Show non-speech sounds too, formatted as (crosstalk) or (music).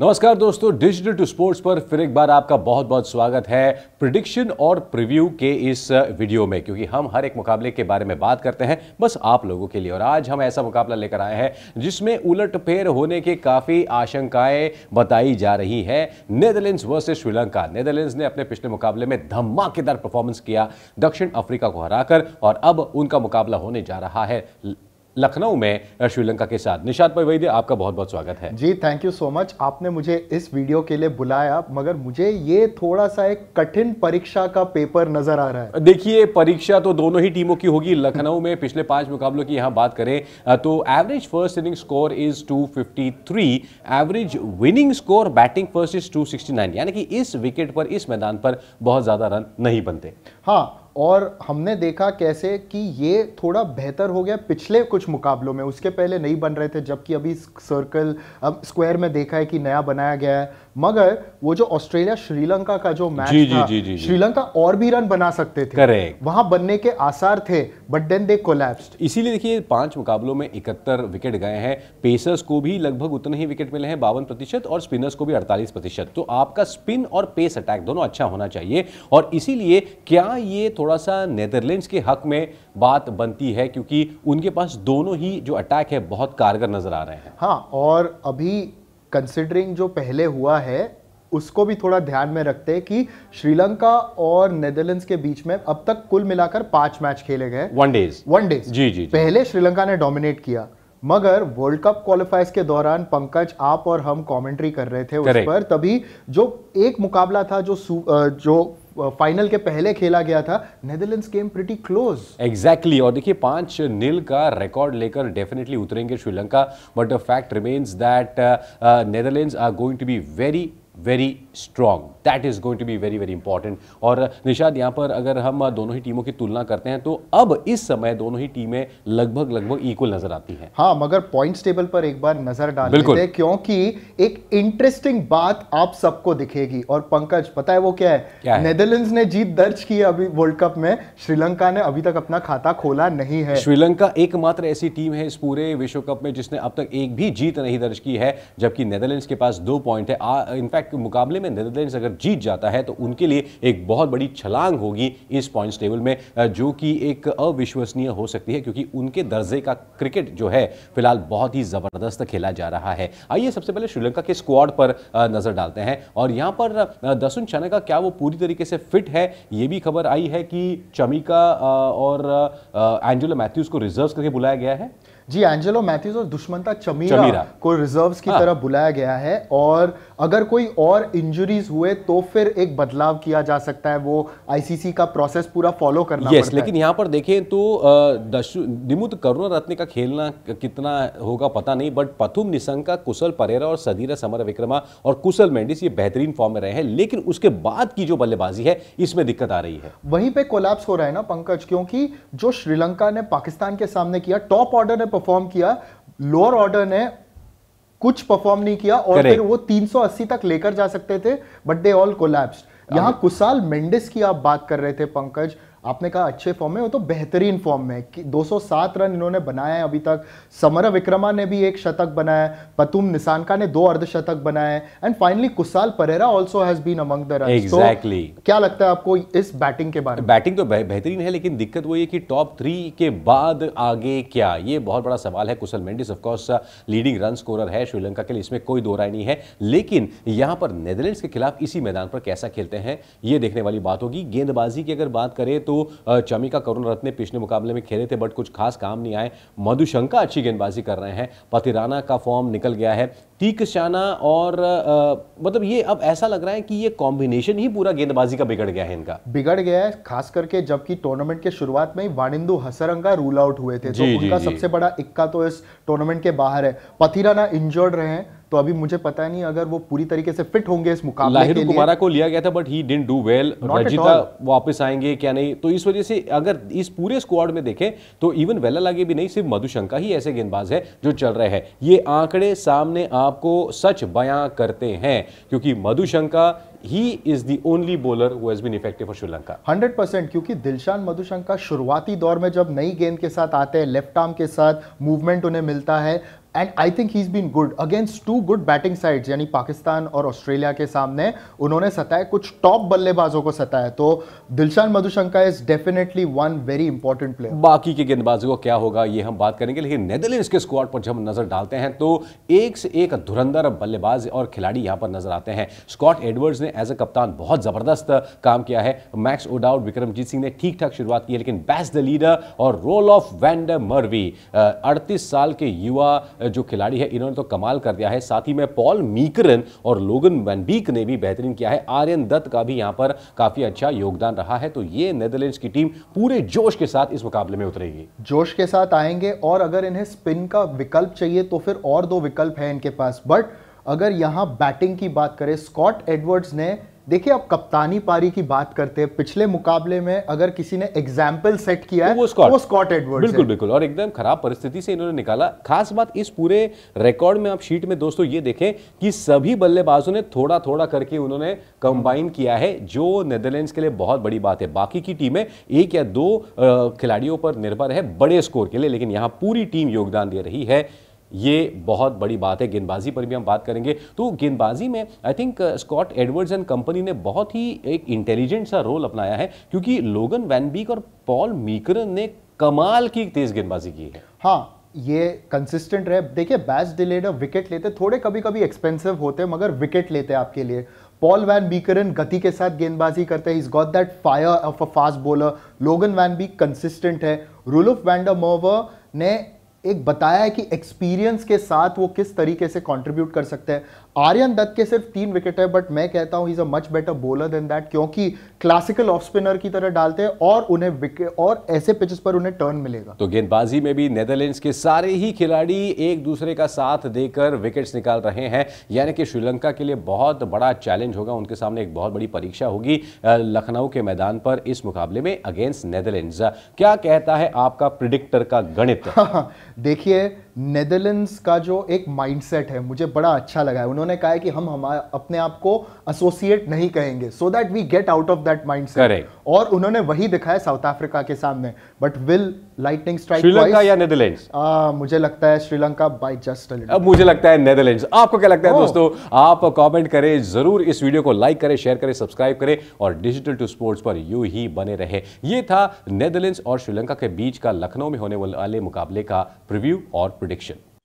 नमस्कार दोस्तों digital to sports पर फिर एक बार आपका बहुत बहुत स्वागत है प्रिडिक्शन और प्रीव्यू के इस वीडियो में क्योंकि हम हर एक मुकाबले के बारे में बात करते हैं बस आप लोगों के लिए और आज हम ऐसा मुकाबला लेकर आए हैं जिसमें उलट फेर होने की काफ़ी आशंकाएं बताई जा रही है नेदरलैंड्स वर्सेज श्रीलंका नेदरलैंड्स ने अपने पिछले मुकाबले में धमाकेदार परफॉर्मेंस किया दक्षिण अफ्रीका को हराकर और अब उनका मुकाबला होने जा रहा है लखनऊ में श्रीलंका के साथ निषाद भाई वैद्य आपका बहुत बहुत स्वागत है जी थैंक यू सो मच आपने मुझे इस वीडियो के लिए बुलाया मगर मुझे ये थोड़ा सा एक कठिन परीक्षा का पेपर नजर आ रहा है देखिए परीक्षा तो दोनों ही टीमों की होगी लखनऊ में पिछले पांच मुकाबलों की यहाँ बात करें तो average first inning score is two average winning score batting first is two यानी कि इस विकेट पर इस मैदान पर बहुत ज्यादा रन नहीं बनते हाँ और हमने देखा कैसे कि ये थोड़ा बेहतर हो गया पिछले कुछ मुकाबलों में उसके पहले नहीं बन रहे थे जबकि अभी सर्कल अब स्क्वायर में देखा है कि नया बनाया गया है मगर वो जो ऑस्ट्रेलिया श्रीलंका का जो मैच जी, था जी, जी, जी, श्रीलंका और भी रन बना सकते थे करेक्ट वहां बनने के आसार थे बट देन दे कोलैप्स इसीलिए देखिए पांच मुकाबलों में इकहत्तर विकेट गए हैं पेसर्स को भी लगभग उतने ही विकेट मिले हैं बावन प्रतिशत और स्पिनर्स को भी अड़तालीस प्रतिशत तो आपका स्पिन और पेस अटैक दोनों अच्छा होना चाहिए और इसीलिए क्या ये थोड़ा थोड़ा सा नेदरलैंड्स के हक में बात बनती है क्योंकि उनके पास दोनों ही जो अटैक है बहुत कारगर नज़र आ रहे हैं हाँ और अभी कंसिडरिंग जो पहले हुआ है उसको भी थोड़ा ध्यान में रखते हैं कि श्रीलंका और नेदरलैंड्स के बीच में अब तक कुल मिलाकर पांच मैच खेले गए वन डेज वन डेज जी जी पहले श्रीलंका ने डोमिनेट किया मगर वर्ल्ड कप क्वालिफाइज के दौरान पंकज आप और हम कमेंट्री कर रहे थे उस पर तभी जो एक मुकाबला था जो जो फाइनल के पहले खेला गया था Netherlands came pretty close exactly और देखिए पांच नील का रिकॉर्ड लेकर डेफिनेटली उतरेंगे Sri Lanka but the fact remains that Netherlands are going to be very very strong that is going to be very very important और निषाद यहाँ पर अगर हम दोनों ही टीमों की तुलना करते हैं तो अब इस समय दोनों ही टीमें लगभग लगभग इक्वल नजर आती हैं हाँ मगर पॉइंट्स टेबल पर एक बार नजर डाल बिल्कुल हैं क्योंकि एक इंटरेस्टिंग बात आप सबको दिखेगी और पंकज पता है वो क्या है, क्या नेदरलैंड ने जीत दर्ज की है अभी वर्ल्ड कप में श्रीलंका ने अभी तक अपना खाता खोला नहीं है श्रीलंका एकमात्र ऐसी टीम है इस पूरे विश्व कप में जिसने अब तक एक भी जीत नहीं दर्ज की है जबकि नेदरलैंड के पास दो पॉइंट है इनफैक्ट के मुकाबले में नेदरलैंड्स अगर जीत जाता है तो उनके लिए एक बहुत बड़ी छलांग होगी इस पॉइंट्स टेबल में जो कि एक अविश्वसनीय हो सकती है क्योंकि उनके दर्जे का क्रिकेट जो है फिलहाल बहुत ही ज़बरदस्त खेला जा रहा है आइए सबसे पहले श्रीलंका के स्क्वाड पर नज़र डालते हैं और यहाँ पर दसुन चनका क्या वो पूरी तरीके से फिट है ये भी खबर आई है कि चमिका और एंजेलो मैथ्यूज़ को रिजर्व करके बुलाया गया है जी एंजेलो मैथ्यूज और दुश्मनता चमीरा, चमीरा। को रिजर्व्स की हाँ। तरफ बुलाया गया है और अगर कोई और इंजुरीज हुए तो फिर एक बदलाव किया जा सकता है वो आईसीसी का प्रोसेस पूरा फॉलो करना yes, लेकिन यहाँ पर देखें तो निमुत करुणा रत्न का खेलना कितना होगा पता नहीं बट पथुम निशंका कुशल परेरा और सदीरा समर विक्रमा और कुशल मेंडिस ये बेहतरीन फॉर्म में रहे हैं लेकिन उसके बाद की जो बल्लेबाजी है इसमें दिक्कत आ रही है वहीं पर कोलैप्स हो रहा है ना पंकज क्योंकि जो श्रीलंका ने पाकिस्तान के सामने किया टॉप ऑर्डर ने परफॉर्म किया लोअर ऑर्डर ने कुछ परफॉर्म नहीं किया और फिर वो 380 तक लेकर जा सकते थे बट दे ऑल कोलैप्स यहाँ कुसाल मेंडिस की आप बात कर रहे थे पंकज आपने कहा अच्छे फॉर्म में वो तो बेहतरीन फॉर्म में कि 207 रन इन्होंने बनाए हैं अभी तक समर विक्रमा ने भी एक शतक बनाया पतुम निशानका ने दो अर्धशतक बनाए and finally Kusal Perera also has been among the run exactly क्या लगता है आपको इस बैटिंग के बारे में बैटिंग तो बेहतरीन है लेकिन दिक्कत वो ये कि टॉप थ्री के बाद आगे क्या ये बहुत बड़ा सवाल है Kusal Mendis of course leading run scorer है श्रीलंका के लिए इसमें कोई दो राय नहीं है लेकिन यहाँ पर नेदरलैंड्स के खिलाफ इसी मैदान पर कैसा खेलते हैं ये देखने वाली बात होगी गेंदबाजी की अगर बात करें तो जो चमिका करुण रत्न पिछले मुकाबले में खेले थे बट कुछ खास काम नहीं आए मधुशंका अच्छी गेंदबाजी कर रहे हैं पतिराना का फॉर्म निकल गया है तीक शाना और आ, मतलब ये अब ऐसा लग रहा है कि ये कॉम्बिनेशन ही पूरा गेंदबाजी का बिगड़ गया है इनका बिगड़ गया है खास करके जबकि टूर्नामेंट के शुरुआत में ही वानिंदु हसरंगा रूल आउट हुए थे जी, तो जी, उनका जी. सबसे बड़ा इक्का तो इस टूर्नामेंट के बाहर है पथिराना इंजर्ड रहे हैं तो अभी मुझे पता नहीं अगर वो पूरी तरीके से फिट होंगे इस मुकाबले लाहिरू कुमारा को लिया गया था but he didn't do well Rajitha वापस आएंगे क्या नहीं तो इस वजह से अगर इस पूरे स्क्वाड में देखें तो इवन वेला लागे भी नहीं सिर्फ मधुशंका ही ऐसे गेंदबाज है जो चल रहे हैं ये आंकड़े सामने आपको सच बया करते हैं क्योंकि Madushanka he is the only bowler who has been effective for Sri Lanka 100 percent क्योंकि दिलशान मधुशंका शुरुआती दौर में जब नई गेंद के साथ आते हैं लेफ्ट आर्म के साथ मूवमेंट उन्हें मिलता है and I think he is been good against two good batting sides यानी पाकिस्तान और ऑस्ट्रेलिया के सामने उन्होंने सताया कुछ टॉप बल्लेबाजों को सताया तो Dilshan Madushanka is definitely one very important player बाकी के गेंदबाजों का क्या होगा ये हम बात करेंगे लेकिन नेदरलैंड्स के स्क्वाड पर जब नजर डालते हैं तो एक से एक धुरंधर बल्लेबाज और खिलाड़ी यहाँ पर नजर आते हैं स्कॉट एडवर्ड्स ने एज ए कप्तान बहुत जबरदस्त काम किया है मैक्स ओडाउट विक्रमजीत सिंह ने ठीक ठाक शुरुआत की है लेकिन बेस्ट द लीडर और रोल ऑफ वैंड मर्वी अड़तीस साल के युवा जो खिलाड़ी है इन्होंने तो कमाल कर दिया है साथ ही में पॉल मीकरन और लोगन वैनबीक ने भी बेहतरीन किया है आर्यन दत्त का भी यहाँ पर काफ़ी अच्छा योगदान रहा है तो ये नेदरलैंड्स की टीम पूरे जोश के साथ इस मुकाबले में उतरेगी जोश के साथ आएंगे और अगर इन्हें स्पिन का विकल्प चाहिए तो फिर और दो विकल्प हैं इनके पास बट अगर यहाँ बैटिंग की बात करें स्कॉट एडवर्ड्स ने देखिए आप कप्तानी पारी की बात करते हैं पिछले मुकाबले में अगर किसी ने एग्जाम्पल सेट किया है तो वो स्कॉट वो स्कॉट एडवर्ड बिल्कुल बिल्कुल और एकदम खराब परिस्थिति से इन्होंने निकाला खास बात इस पूरे रिकॉर्ड में आप शीट में दोस्तों ये देखें कि सभी बल्लेबाजों ने थोड़ा थोड़ा करके उन्होंने कंबाइन किया है जो नेदरलैंड्स के लिए बहुत बड़ी बात है बाकी की टीमें एक या दो खिलाड़ियों पर निर्भर है बड़े स्कोर के लिए लेकिन यहाँ पूरी टीम योगदान दे रही है ये बहुत बड़ी बात है गेंदबाजी पर भी हम बात करेंगे तो गेंदबाजी में I think Scott Edwards and company ने बहुत ही एक इंटेलिजेंट सा रोल अपनाया है क्योंकि लोगन वैनबीक और पॉल मीकरन ने कमाल की तेज गेंदबाजी की है हाँ ये कंसिस्टेंट रहे देखिए बैच डिलेड विकेट लेते थोड़े कभी कभी एक्सपेंसिव होते मगर विकेट लेते हैं आपके लिए पॉल वैन बीकरन गति के साथ गेंदबाजी करते हैं is got that fire of a fast bowler Logan van Beek consistent है रूल ऑफ वैंडर मोवर ने एक बताया है कि एक्सपीरियंस के साथ वो किस तरीके से कंट्रीब्यूट कर सकते हैं आर्यन दत्त के सिर्फ तीन विकेट है बट मैं कहता हूं is a much better bowler than that क्योंकि क्लासिकल ऑफ स्पिनर की तरह डालते हैं और उन्हें विकेट और ऐसे पिचेस पर उन्हें टर्न मिलेगा तो गेंदबाजी में भी नेदरलैंड्स के सारे ही खिलाड़ी एक दूसरे का साथ देकर विकेट्स निकाल रहे हैं यानी कि श्रीलंका के लिए बहुत बड़ा चैलेंज होगा उनके सामने एक बहुत बड़ी परीक्षा होगी लखनऊ के मैदान पर इस मुकाबले में अगेंस्ट नेदरलैंड क्या कहता है आपका प्रिडिक्टर का गणित (laughs) देखिए नेदरलैंड्स का जो एक माइंडसेट है मुझे बड़ा अच्छा लगा है उन्होंने कहा है कि हम हमारे अपने आप को एसोसिएट नहीं कहेंगे so that we get out of that mindset और उन्होंने वही दिखाया साउथ अफ्रीका के सामने but will lightning strike Sri Lanka या नेदरलैंड्स मुझे लगता है श्रीलंका बाय जस्ट अब मुझे लगता है नेदरलैंड्स आपको क्या लगता है oh. दोस्तों आप कमेंट करें जरूर इस वीडियो को लाइक करें शेयर करें सब्सक्राइब करें और डिजिटल टू स्पोर्ट्स पर यू ही बने रहे ये था नेदरलैंड्स और श्रीलंका के बीच का लखनऊ में होने वाले मुकाबले का प्रिव्यू और प्रोडिक्शन